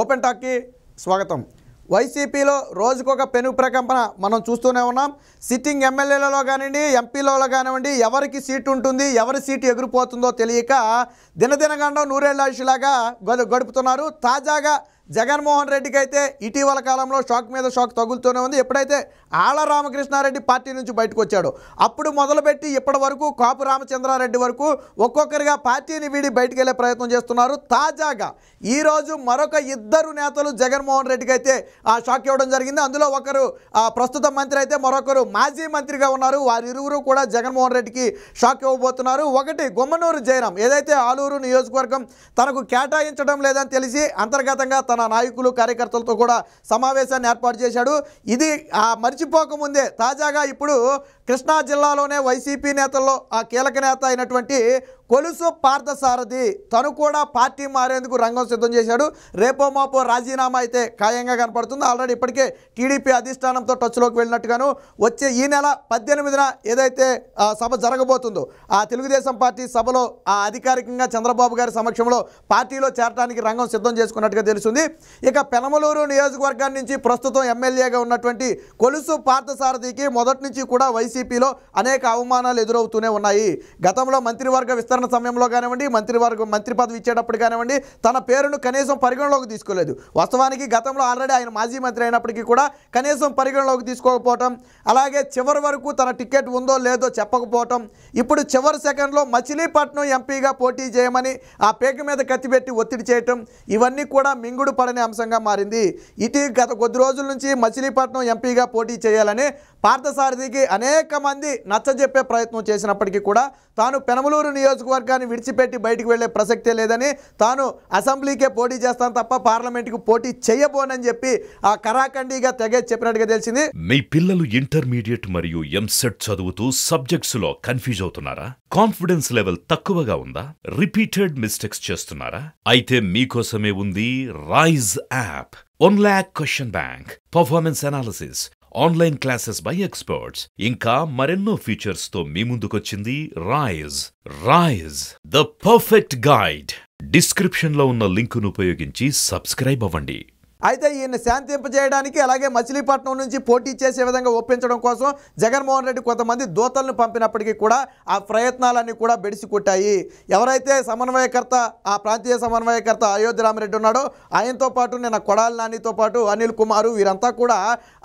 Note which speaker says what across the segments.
Speaker 1: open టాక్కి స్వాగతం వైసీపీలో రోజుకొక పెను ప్రకంపన మనం చూస్తూనే ఉన్నాం సిట్టింగ్ ఎమ్మెల్యేలలో కానివ్వండి ఎంపీలలో కానివ్వండి ఎవరికి సీటు ఉంటుంది ఎవరి సీటు ఎగిరిపోతుందో తెలియక దినదినగండం నూరేళ్ళ ఆయుషులాగా గడుపుతున్నారు తాజాగా జగన్మోహన్ రెడ్డికి అయితే ఇటీవల కాలంలో షాక్ మీద షాక్ తగులుతూనే ఉంది ఎప్పుడైతే ఆళ్ళ రామకృష్ణారెడ్డి పార్టీ నుంచి బయటకు వచ్చాడో అప్పుడు మొదలుపెట్టి ఇప్పటి వరకు కాపు రామచంద్రారెడ్డి వరకు ఒక్కొక్కరిగా పార్టీని వీడి బయటకు వెళ్ళే ప్రయత్నం చేస్తున్నారు తాజాగా ఈరోజు మరొక ఇద్దరు నేతలు జగన్మోహన్ రెడ్డికి అయితే షాక్ ఇవ్వడం జరిగింది అందులో ఒకరు ప్రస్తుత మంత్రి అయితే మరొకరు మాజీ మంత్రిగా ఉన్నారు వారిరువురు కూడా జగన్మోహన్ రెడ్డికి షాక్ ఇవ్వబోతున్నారు ఒకటి గుమ్మనూరు జయరాం ఏదైతే ఆలూరు నియోజకవర్గం తనకు కేటాయించడం లేదని తెలిసి అంతర్గతంగా తన తెలంగాణ నాయకులు కార్యకర్తలతో కూడా సమావేశాన్ని ఏర్పాటు చేశాడు ఇది మర్చిపోకముందే తాజాగా ఇప్పుడు కృష్ణా జిల్లాలోనే వైసీపీ నేతల్లో ఆ కీలక నేత అయినటువంటి కొలుసు పార్థసారథి తను కూడా పార్టీ మారేందుకు రంగం సిద్ధం చేశాడు రేపో మాపో రాజీనామా అయితే ఖాయంగా కనపడుతుంది ఆల్రెడీ ఇప్పటికే టీడీపీ అధిష్టానంతో టచ్లోకి వెళ్ళినట్టుగాను వచ్చే ఈ నెల పద్దెనిమిదిన ఏదైతే సభ జరగబోతుందో ఆ తెలుగుదేశం పార్టీ సభలో ఆ అధికారికంగా చంద్రబాబు గారి సమక్షంలో పార్టీలో చేరడానికి రంగం సిద్ధం చేసుకున్నట్టుగా తెలుస్తుంది ఇక పెనమలూరు నియోజకవర్గాన్ని నుంచి ప్రస్తుతం ఎమ్మెల్యేగా ఉన్నటువంటి కొలుసు పార్థసారథికి మొదటి నుంచి కూడా వైసీపీ వైసీపీలో అనేక అవమానాలు ఎదురవుతూనే ఉన్నాయి గతంలో మంత్రివర్గ విస్తరణ సమయంలో కానివ్వండి మంత్రివర్గ మంత్రి పదవి ఇచ్చేటప్పుడు కానివ్వండి తన పేరును కనీసం పరిగణలోకి తీసుకోలేదు వాస్తవానికి గతంలో ఆల్రెడీ ఆయన మాజీ మంత్రి అయినప్పటికీ కూడా కనీసం పరిగణలోకి తీసుకోకపోవటం అలాగే చివరి వరకు తన టికెట్ ఉందో లేదో చెప్పకపోవటం ఇప్పుడు చివరి సెకండ్లో మచిలీపట్నం ఎంపీగా పోటీ చేయమని ఆ పేక మీద కత్తిపెట్టి ఒత్తిడి చేయటం ఇవన్నీ కూడా మింగుడు పడని అంశంగా మారింది ఇటీ గత కొద్ది రోజుల నుంచి మచిలీపట్నం ఎంపీగా పోటీ చేయాలని పార్థసారథికి అనేక అనేక మంది నచ్చజెప్పే ప్రయత్నం చేసినప్పటికీ కూడా తాను పెనమలూరు నియోజకవర్గాన్ని విడిచిపెట్టి బయటికి వెళ్లే ప్రసక్తే లేదని తాను అసెంబ్లీకే పోటీ చేస్తాను తప్ప పార్లమెంట్కి పోటీ చేయబోనని చెప్పి ఆ కరాఖండిగా తెగే చెప్పినట్టుగా తెలిసింది మీ పిల్లలు ఇంటర్మీడియట్ మరియు ఎంసెట్ చదువుతూ సబ్జెక్ట్స్ లో కన్ఫ్యూజ్ అవుతున్నారా కాన్ఫిడెన్స్ లెవెల్ తక్కువగా ఉందా రిపీటెడ్ మిస్టేక్స్ చేస్తున్నారా అయితే మీకోసమే ఉంది Rise app one lakh question bank performance analysis online classes by experts ఇంకా మరెన్నో ఫీచర్స్తో మీ ముందుకొచ్చింది Rise Rise the perfect guide డిస్క్రిప్షన్లో ఉన్న లింకును ఉపయోగించి సబ్స్క్రైబ్ అవ్వండి అయితే ఈయన శాంతింపజేయడానికి అలాగే మచిలీపట్నం నుంచి పోటీ చేసే విధంగా ఒప్పించడం కోసం జగన్మోహన్ రెడ్డి కొంతమంది దూతలను పంపినప్పటికీ కూడా ఆ ప్రయత్నాలన్నీ కూడా బెడిసికొట్టాయి ఎవరైతే సమన్వయకర్త ఆ ప్రాంతీయ సమన్వయకర్త అయోధ్య రామరెడ్డి ఉన్నాడో ఆయనతో పాటు నేను కొడాలి నానితో పాటు అనిల్ కుమారు వీరంతా కూడా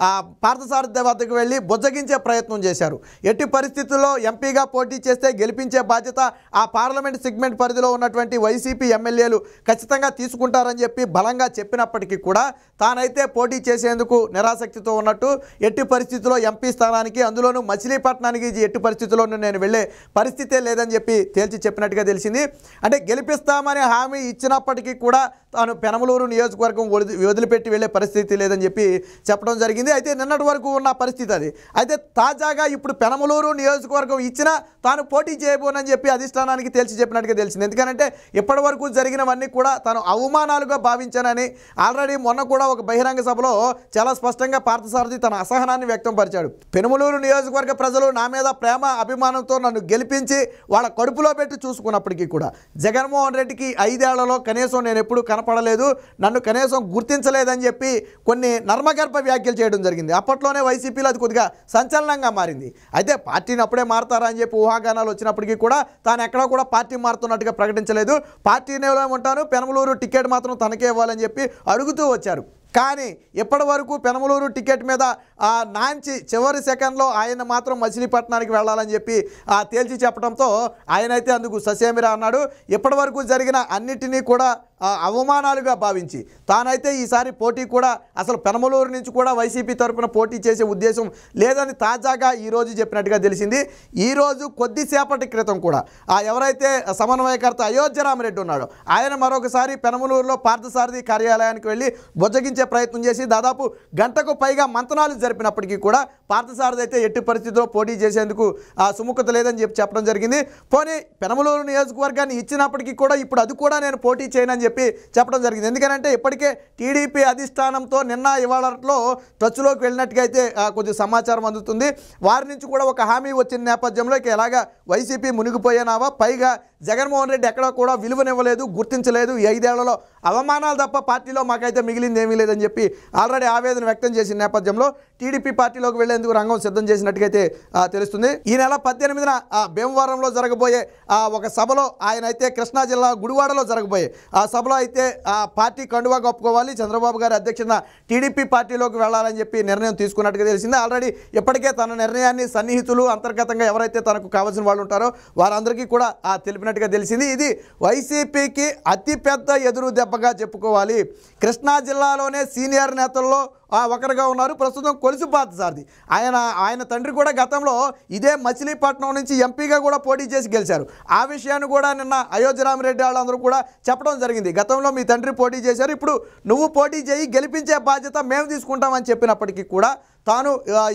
Speaker 1: ఆ పార్థసారథి వద్దకు వెళ్ళి బుజ్జగించే ప్రయత్నం చేశారు ఎట్టి పరిస్థితుల్లో ఎంపీగా పోటీ చేస్తే గెలిపించే బాధ్యత ఆ పార్లమెంట్ సిగ్మెంట్ పరిధిలో ఉన్నటువంటి వైసీపీ ఎమ్మెల్యేలు ఖచ్చితంగా తీసుకుంటారని చెప్పి బలంగా చెప్పినప్పటికీ కూడా తానైతే పోటీ చేసేందుకు నిరాసక్తితో ఉన్నట్టు ఎట్టి పరిస్థితుల్లో ఎంపీ స్థానానికి అందులోనూ మచిలీపట్నానికి ఎట్టి పరిస్థితుల్లోనూ నేను వెళ్ళే పరిస్థితే లేదని చెప్పి తేల్చి చెప్పినట్టుగా తెలిసింది అంటే గెలిపిస్తామని హామీ ఇచ్చినప్పటికీ కూడా తాను పెనమలూరు నియోజకవర్గం వదిలి వదిలిపెట్టి వెళ్ళే పరిస్థితి లేదని చెప్పి చెప్పడం జరిగింది అయితే నిన్నటి వరకు ఉన్న పరిస్థితి అది అయితే తాజాగా ఇప్పుడు పెనమలూరు నియోజకవర్గం ఇచ్చినా తాను పోటీ చేయబోనని చెప్పి అధిష్టానానికి తేల్చి చెప్పినట్టుగా తెలిసింది ఎందుకంటే ఇప్పటి వరకు జరిగినవన్నీ కూడా తాను అవమానాలుగా భావించానని ఆల్రెడీ మొన్న కూడా ఒక బహిరంగ సభలో చాలా స్పష్టంగా పార్థసారథి తన అసహనాన్ని వ్యక్తం పరిచాడు పెనమలూరు నియోజకవర్గ ప్రజలు నా మీద ప్రేమ అభిమానంతో నన్ను గెలిపించి వాళ్ళ కడుపులో పెట్టి చూసుకున్నప్పటికీ కూడా జగన్మోహన్ రెడ్డికి ఐదేళ్లలో కనీసం నేను ఎప్పుడు కన కనపడలేదు నన్ను కనీసం గుర్తించలేదని చెప్పి కొన్ని నర్మగర్భ వ్యాఖ్యలు చేయడం జరిగింది అప్పట్లోనే వైసీపీలో అది కొద్దిగా సంచలనంగా మారింది అయితే పార్టీని అప్పుడే మారతారా అని చెప్పి ఊహాగానాలు వచ్చినప్పటికీ కూడా తాను ఎక్కడా కూడా పార్టీ మారుతున్నట్టుగా ప్రకటించలేదు పార్టీని ఉంటాను పెనమలూరు టికెట్ మాత్రం తనకే ఇవ్వాలని చెప్పి అడుగుతూ వచ్చారు కానీ ఇప్పటి వరకు పెనమలూరు టికెట్ మీద నాంచి చివరి సెకండ్లో ఆయన మాత్రం మచిలీపట్నానికి వెళ్ళాలని చెప్పి తేల్చి చెప్పడంతో ఆయనైతే అందుకు ససేమిరా అన్నాడు ఇప్పటి వరకు జరిగిన అన్నిటినీ కూడా అవమానాలుగా భావించి తానైతే ఈసారి పోటీ కూడా అసలు పెనమలూరు నుంచి కూడా వైసీపీ తరఫున పోటీ చేసే ఉద్దేశం లేదని తాజాగా ఈరోజు చెప్పినట్టుగా తెలిసింది ఈరోజు కొద్దిసేపటి క్రితం కూడా ఆ ఎవరైతే సమన్వయకర్త అయోధ్యరామరెడ్డి ఉన్నాడో ఆయన మరొకసారి పెనమలూరులో పార్థసారథి కార్యాలయానికి వెళ్ళి బుజ్జగించే ప్రయత్నం చేసి దాదాపు గంటకు పైగా మంతనాలు జరిపినప్పటికీ కూడా పార్థసారథి అయితే ఎట్టి పరిస్థితిలో పోటీ చేసేందుకు సుముఖత లేదని చెప్పి చెప్పడం జరిగింది పోనీ పెనమలూరు నియోజకవర్గాన్ని ఇచ్చినప్పటికీ కూడా ఇప్పుడు అది కూడా నేను పోటీ చేయనని చెప్పి చెప్పి చెప్పడం జరిగింది ఎందుకనంటే ఇప్పటికే టీడీపీ అధిష్టానంతో నిన్న ఇవాళలో టచ్లోకి వెళ్ళినట్టుగా అయితే కొంచెం సమాచారం అందుతుంది వారి నుంచి కూడా ఒక హామీ వచ్చిన నేపథ్యంలో ఇక ఎలాగా వైసీపీ మునిగిపోయేనావా పైగా జగన్మోహన్ రెడ్డి ఎక్కడ కూడా విలువనివ్వలేదు గుర్తించలేదు ఐదేళ్లలో అవమానాలు తప్ప పార్టీలో మాకైతే మిగిలింది ఏమీ లేదని చెప్పి ఆల్రెడీ ఆవేదన వ్యక్తం చేసిన నేపథ్యంలో టీడీపీ పార్టీలోకి వెళ్లేందుకు రంగం సిద్ధం చేసినట్టుగైతే తెలుస్తుంది ఈ నెల పద్దెనిమిదిన భీమవరంలో జరగబోయే ఒక సభలో ఆయన అయితే కృష్ణా జిల్లా గుడివాడలో జరగబోయే ఆ సభలో అయితే ఆ పార్టీ కండువా కప్పుకోవాలి చంద్రబాబు గారి అధ్యక్షత టీడీపీ పార్టీలోకి వెళ్ళాలని చెప్పి నిర్ణయం తీసుకున్నట్టుగా తెలిసింది ఆల్రెడీ ఇప్పటికే తన నిర్ణయాన్ని సన్నిహితులు అంతర్గతంగా ఎవరైతే తనకు కావాల్సిన వాళ్ళు ఉంటారో వారందరికీ కూడా తెలిపినట్టు చేస్తున్నట్టుగా తెలిసింది ఇది వైసీపీకి అతిపెద్ద ఎదురు దెబ్బగా చెప్పుకోవాలి కృష్ణా జిల్లాలోనే సీనియర్ నేతల్లో ఒకరుగా ఉన్నారు ప్రస్తుతం కొలుసు సార్ది ఆయన ఆయన తండ్రి కూడా గతంలో ఇదే మచిలీపట్నం నుంచి ఎంపీగా కూడా పోటీ చేసి గెలిచారు ఆ విషయాన్ని కూడా నిన్న అయోధ్యరామరెడ్డి వాళ్ళందరూ కూడా చెప్పడం జరిగింది గతంలో మీ తండ్రి పోటీ చేశారు ఇప్పుడు నువ్వు పోటీ చేయి గెలిపించే బాధ్యత మేము తీసుకుంటామని చెప్పినప్పటికీ కూడా తాను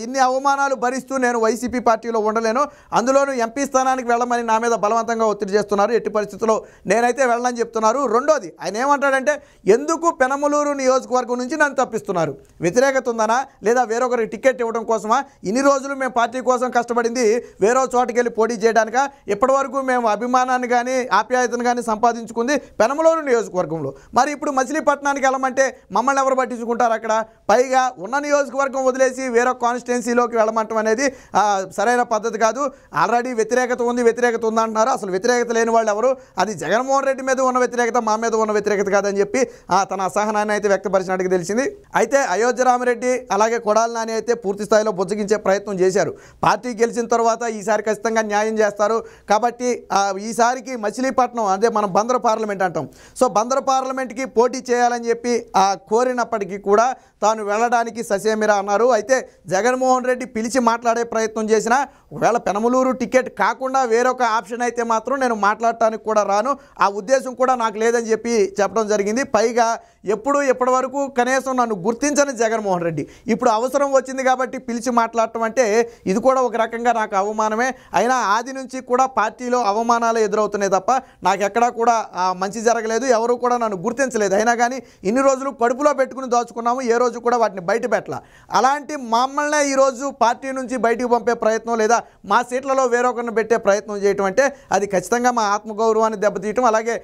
Speaker 1: ఇన్ని అవమానాలు భరిస్తూ నేను వైసీపీ పార్టీలో ఉండలేను అందులోనూ ఎంపీ స్థానానికి వెళ్ళమని నా మీద బలవంతంగా ఒత్తిడి చేస్తున్నారు ఎట్టి పరిస్థితుల్లో నేనైతే వెళ్ళని చెప్తున్నారు రెండోది ఆయన ఏమంటాడంటే ఎందుకు పెనమలూరు నియోజకవర్గం నుంచి నన్ను తప్పిస్తున్నారు వ్యతిరేకత ఉందనా లేదా వేరొకరికి టికెట్ ఇవ్వడం కోసమా ఇన్ని రోజులు మేము పార్టీ కోసం కష్టపడింది వేరే చోటకి వెళ్ళి పోటీ చేయడానిక ఇప్పటివరకు మేము అభిమానాన్ని కానీ ఆప్యాయతను కానీ సంపాదించుకుంది పెనమలోని నియోజకవర్గంలో మరి ఇప్పుడు మచిలీపట్నానికి వెళ్ళమంటే మమ్మల్ని ఎవరు పట్టించుకుంటారు అక్కడ పైగా ఉన్న నియోజకవర్గం వదిలేసి వేరే కాన్స్టిట్యున్సీలోకి వెళ్ళమంటాం అనేది సరైన పద్ధతి కాదు ఆల్రెడీ వ్యతిరేకత ఉంది వ్యతిరేకత ఉందంటున్నారు అసలు వ్యతిరేకత లేని వాళ్ళు ఎవరు అది జగన్మోహన్ రెడ్డి మీద ఉన్న వ్యతిరేకత మా మీద ఉన్న వ్యతిరేకత కాదని చెప్పి తన అసహనాన్ని అయితే వ్యక్తపరిచినట్టుగా తెలిసింది అయితే అయోధ్య రాజరామరెడ్డి అలాగే కొడాల నాని అయితే పూర్తి స్థాయిలో బుజ్జగించే ప్రయత్నం చేశారు పార్టీ గెలిచిన తర్వాత ఈసారి ఖచ్చితంగా న్యాయం చేస్తారు కాబట్టి ఈసారికి మచిలీపట్నం అదే మనం బందర పార్లమెంట్ అంటాం సో బందర పార్లమెంట్కి పోటీ చేయాలని చెప్పి ఆ కోరినప్పటికీ కూడా తాను వెళ్ళడానికి ససేమిరా అన్నారు అయితే జగన్మోహన్ రెడ్డి పిలిచి మాట్లాడే ప్రయత్నం చేసిన ఒకవేళ పెనమలూరు టికెట్ కాకుండా వేరొక ఆప్షన్ అయితే మాత్రం నేను మాట్లాడటానికి కూడా రాను ఆ ఉద్దేశం కూడా నాకు లేదని చెప్పి చెప్పడం జరిగింది పైగా ఎప్పుడు ఎప్పటి వరకు కనీసం నన్ను గుర్తించని జగన్మోహన్ రెడ్డి ఇప్పుడు అవసరం వచ్చింది కాబట్టి పిలిచి మాట్లాడటం అంటే ఇది కూడా ఒక రకంగా నాకు అవమానమే అయినా ఆది నుంచి కూడా పార్టీలో అవమానాలు ఎదురవుతున్నాయి తప్ప నాకు ఎక్కడా కూడా మంచి జరగలేదు ఎవరు కూడా నన్ను గుర్తించలేదు అయినా కానీ ఇన్ని రోజులు కడుపులో పెట్టుకుని దాచుకున్నాము ఏ రోజు కూడా వాటిని బయట పెట్టాల అలాంటి మమ్మల్నే ఈరోజు పార్టీ నుంచి బయటకు పంపే ప్రయత్నం లేదా మా సీట్లలో వేరొకరిని పెట్టే ప్రయత్నం చేయటం అంటే అది ఖచ్చితంగా మా ఆత్మగౌరవాన్ని దెబ్బతీయటం అలాగే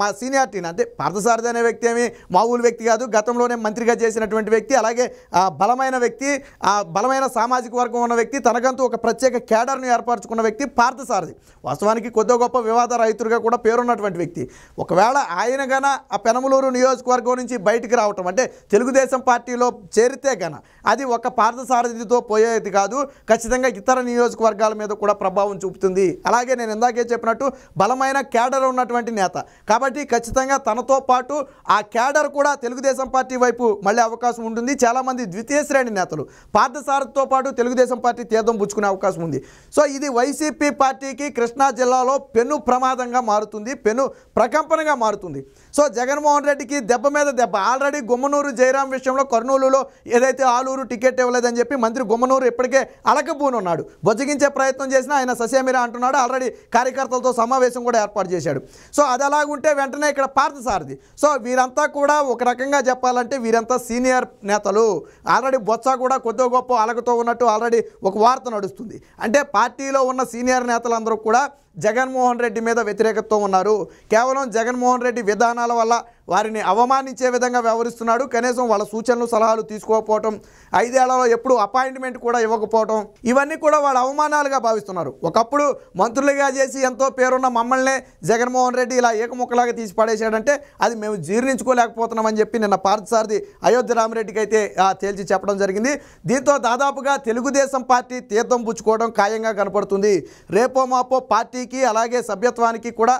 Speaker 1: మా సీనియారిటీని అంటే పార్థసారథి అనే వ్యక్తి ఏమి మా వ్యక్తి కాదు గతంలోనే మంత్రిగా చేసినటువంటి వ్యక్తి అలాగే ఆ బలమైన వ్యక్తి ఆ బలమైన సామాజిక వర్గం ఉన్న వ్యక్తి తనకంతూ ఒక ప్రత్యేక కేడర్ను ఏర్పరచుకున్న వ్యక్తి పార్థసారథి వాస్తవానికి కొద్ది గొప్ప వివాద రైతులుగా కూడా పేరున్నటువంటి వ్యక్తి ఒకవేళ ఆయన గన ఆ పెనమలూరు నియోజకవర్గం నుంచి బయటికి రావటం అంటే తెలుగుదేశం పార్టీలో చేరితే గన అది ఒక పార్థసారథితో పోయేది కాదు ఖచ్చితంగా ఇతర నియోజకవర్గాల మీద కూడా ప్రభావం చూపుతుంది అలాగే నేను ఇందాకే చెప్పినట్టు బలమైన కేడర్ ఉన్నటువంటి నేత కాబట్టి ఖచ్చితంగా తనతో పాటు ఆ కేడర్ కూడా తెలుగుదేశం పార్టీ వైపు మళ్ళీ అవకాశం ఉంటుంది ఉంది చాలామంది ద్వితీయ శ్రేణి నేతలు పార్థసారథితో పాటు తెలుగుదేశం పార్టీ తీర్థం పుచ్చుకునే అవకాశం ఉంది సో ఇది వైసీపీ పార్టీకి కృష్ణా జిల్లాలో పెను ప్రమాదంగా మారుతుంది పెను ప్రకంపనగా మారుతుంది సో జగన్మోహన్ రెడ్డికి దెబ్బ మీద దెబ్బ ఆల్రెడీ గుమ్మనూరు జయరాం విషయంలో కర్నూలులో ఏదైతే ఆలూరు టికెట్ ఇవ్వలేదని చెప్పి మంత్రి గుమ్మనూరు ఇప్పటికే అలకపోనున్నాడు బొజ్జగించే ప్రయత్నం చేసినా ఆయన ససేమిరా అంటున్నాడు ఆల్రెడీ కార్యకర్తలతో సమావేశం కూడా ఏర్పాటు చేశాడు సో అది అలాగుంటే వెంటనే ఇక్కడ పార్థసారథి సో వీరంతా కూడా ఒక రకంగా చెప్పాలంటే వీరంతా సీనియర్ నేత నేతలు ఆల్రెడీ బొత్స కూడా కొద్ది గొప్ప అలగతో ఉన్నట్టు ఆల్రెడీ ఒక వార్త నడుస్తుంది అంటే పార్టీలో ఉన్న సీనియర్ నేతలందరూ కూడా జగన్మోహన్ రెడ్డి మీద వ్యతిరేకతతో ఉన్నారు కేవలం జగన్మోహన్ రెడ్డి విధానాల వల్ల వారిని అవమానించే విధంగా వ్యవహరిస్తున్నాడు కనీసం వాళ్ళ సూచనలు సలహాలు తీసుకోకపోవటం ఐదేళ్లలో ఎప్పుడు అపాయింట్మెంట్ కూడా ఇవ్వకపోవటం ఇవన్నీ కూడా వాళ్ళు అవమానాలుగా భావిస్తున్నారు ఒకప్పుడు మంత్రులుగా చేసి ఎంతో పేరున్న మమ్మల్నే జగన్మోహన్ రెడ్డి ఇలా ఏకముక్కలాగా తీసి పడేశాడంటే అది మేము జీర్ణించుకోలేకపోతున్నామని చెప్పి నిన్న పార్థసారథి అయోధ్య రామరెడ్డికి అయితే తేల్చి చెప్పడం జరిగింది దీంతో దాదాపుగా తెలుగుదేశం పార్టీ తీర్థం పుచ్చుకోవడం ఖాయంగా కనపడుతుంది రేపో మాపో పార్టీ పార్టీకి అలాగే సభ్యత్వానికి కూడా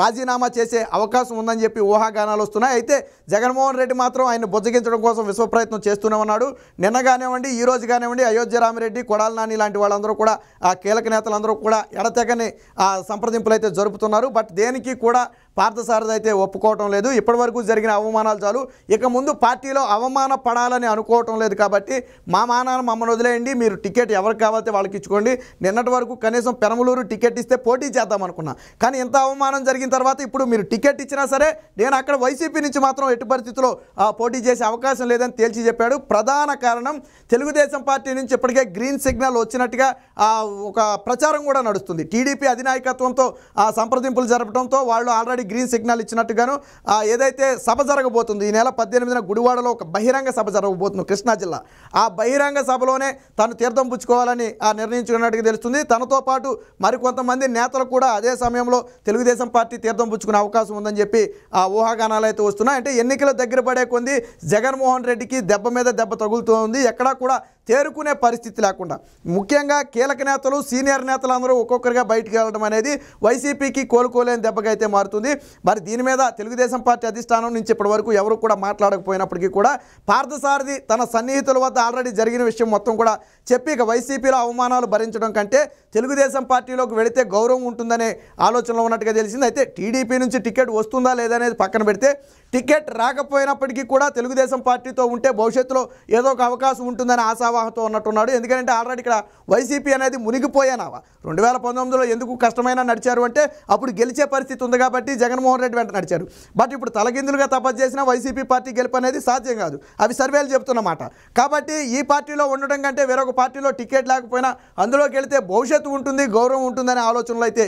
Speaker 1: రాజీనామా చేసే అవకాశం ఉందని చెప్పి ఊహాగానాలు వస్తున్నాయి అయితే జగన్మోహన్ రెడ్డి మాత్రం ఆయన బుజ్జగించడం కోసం విశ్వ ప్రయత్నం చేస్తూనే ఉన్నాడు నిన్న కానివ్వండి ఈ రోజు కానివ్వండి అయోధ్య రామిరెడ్డి కొడాల నాని లాంటి వాళ్ళందరూ కూడా ఆ కీలక నేతలందరూ కూడా ఎడతెగని సంప్రదింపులు అయితే జరుపుతున్నారు బట్ దేనికి కూడా పార్థసారథి అయితే ఒప్పుకోవటం లేదు ఇప్పటివరకు జరిగిన అవమానాలు చాలు ఇక ముందు పార్టీలో అవమాన పడాలని అనుకోవటం లేదు కాబట్టి మా మానాన్ని మమ్మల్ని వదిలేయండి మీరు టికెట్ ఎవరికి కావాలంటే వాళ్ళకి ఇచ్చుకోండి నిన్నటి వరకు కనీసం పెనమలూరు టికెట్ ఇస్తే పోటీ చేద్దాం అనుకున్నా కానీ ఇంత అవమానం జరిగిన తర్వాత ఇప్పుడు మీరు టికెట్ ఇచ్చినా సరే నేను అక్కడ వైసీపీ నుంచి మాత్రం ఎట్టి పరిస్థితుల్లో పోటీ చేసే అవకాశం లేదని తేల్చి చెప్పాడు ప్రధాన కారణం తెలుగుదేశం పార్టీ నుంచి ఇప్పటికే గ్రీన్ సిగ్నల్ వచ్చినట్టుగా ఒక ప్రచారం కూడా నడుస్తుంది టీడీపీ అధినాయకత్వంతో ఆ సంప్రదింపులు జరపడంతో వాళ్ళు ఆల్రెడీ గ్రీన్ సిగ్నల్ ఇచ్చినట్టుగాను ఏదైతే సభ జరగబోతుంది ఈ నెల పద్దెనిమిదిన గుడివాడలో ఒక బహిరంగ సభ జరగబోతుంది కృష్ణా జిల్లా ఆ బహిరంగ సభలోనే తను తీర్థం పుచ్చుకోవాలని నిర్ణయించుకున్నట్టుగా తెలుస్తుంది తనతో పాటు మరికొంతమంది నేతలు కూడా అదే సమయంలో తెలుగు తెలుగుదేశం పార్టీ తీర్థం పుచ్చుకునే అవకాశం ఉందని చెప్పి ఆ ఊహాగానాలు అయితే వస్తున్నాయి అంటే ఎన్నికల దగ్గర పడే కొంది జగన్మోహన్ రెడ్డికి దెబ్బ మీద దెబ్బ తగులుతూ ఉంది ఎక్కడా కూడా తేరుకునే పరిస్థితి లేకుండా ముఖ్యంగా కీలక నేతలు సీనియర్ నేతలు అందరూ ఒక్కొక్కరిగా బయటకు వెళ్ళడం అనేది వైసీపీకి కోలుకోలేని దెబ్బగా అయితే మారుతుంది మరి దీని మీద తెలుగుదేశం పార్టీ అధిష్టానం నుంచి ఇప్పటివరకు ఎవరు కూడా మాట్లాడకపోయినప్పటికీ కూడా పార్థసారథి తన సన్నిహితుల వద్ద ఆల్రెడీ జరిగిన విషయం మొత్తం కూడా చెప్పి ఇక వైసీపీలో అవమానాలు భరించడం కంటే తెలుగుదేశం పార్టీలోకి వెళితే గౌరవం ఉంటుందనే ఆలోచనలో ఉన్నట్టుగా క్లియర్గా తెలిసింది అయితే టీడీపీ నుంచి టికెట్ వస్తుందా లేదా అనేది పక్కన పెడితే టికెట్ రాకపోయినప్పటికీ కూడా తెలుగుదేశం పార్టీతో ఉంటే భవిష్యత్తులో ఏదో ఒక అవకాశం ఉంటుందని ఆశావాహంతో ఉన్నట్టున్నాడు ఎందుకంటే ఆల్రెడీ ఇక్కడ వైసీపీ అనేది మునిగిపోయానావా రెండు వేల పంతొమ్మిదిలో ఎందుకు కష్టమైనా నడిచారు అంటే అప్పుడు గెలిచే పరిస్థితి ఉంది కాబట్టి జగన్మోహన్ రెడ్డి వెంట నడిచారు బట్ ఇప్పుడు తలగిందులుగా తపస్సు చేసిన వైసీపీ పార్టీ గెలుపు అనేది సాధ్యం కాదు అవి సర్వేలు చెబుతున్నమాట కాబట్టి ఈ పార్టీలో ఉండడం కంటే వేరొక పార్టీలో టికెట్ లేకపోయినా అందులోకి వెళితే భవిష్యత్తు ఉంటుంది గౌరవం ఉంటుందనే ఆలోచనలు అయితే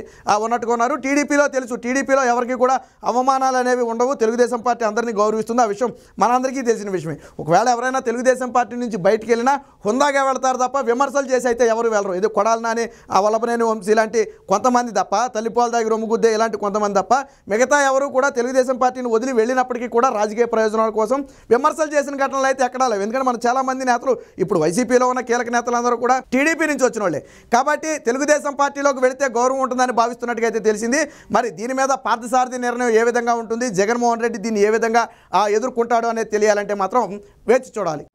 Speaker 1: ఉన్నట్టుగా ఉన్నారు టీడీ టీడీపీలో తెలుసు టీడీపీలో ఎవరికి కూడా అవమానాలు అనేవి ఉండవు తెలుగుదేశం పార్టీ అందరినీ గౌరవిస్తుంది ఆ విషయం మనందరికీ తెలిసిన విషయమే ఒకవేళ ఎవరైనా తెలుగుదేశం పార్టీ నుంచి బయటకు వెళ్ళినా హుందాగా వెళతారు తప్ప విమర్శలు చేసి అయితే ఎవరు వెళ్ళరు ఇది కొడాలనాని ఆ వల్లభనేని వంశీ ఇలాంటి కొంతమంది తప్ప తల్లిపాల దాగి రొమ్ముగుద్దే ఇలాంటి కొంతమంది తప్ప మిగతా ఎవరు కూడా తెలుగుదేశం పార్టీని వదిలి వెళ్ళినప్పటికీ కూడా రాజకీయ ప్రయోజనాల కోసం విమర్శలు చేసిన ఘటనలు అయితే ఎక్కడా లేవు ఎందుకంటే మన చాలామంది నేతలు ఇప్పుడు వైసీపీలో ఉన్న కీలక నేతలందరూ కూడా టీడీపీ నుంచి వచ్చిన వాళ్ళే కాబట్టి తెలుగుదేశం పార్టీలోకి వెళితే గౌరవం ఉంటుందని భావిస్తున్నట్టుగా అయితే తెలిసింది మరి దీని మీద పార్థసారథి నిర్ణయం ఏ విధంగా ఉంటుంది జగన్మోహన్ రెడ్డి దీన్ని ఏ విధంగా ఎదుర్కొంటాడు అనేది తెలియాలంటే మాత్రం వేచి చూడాలి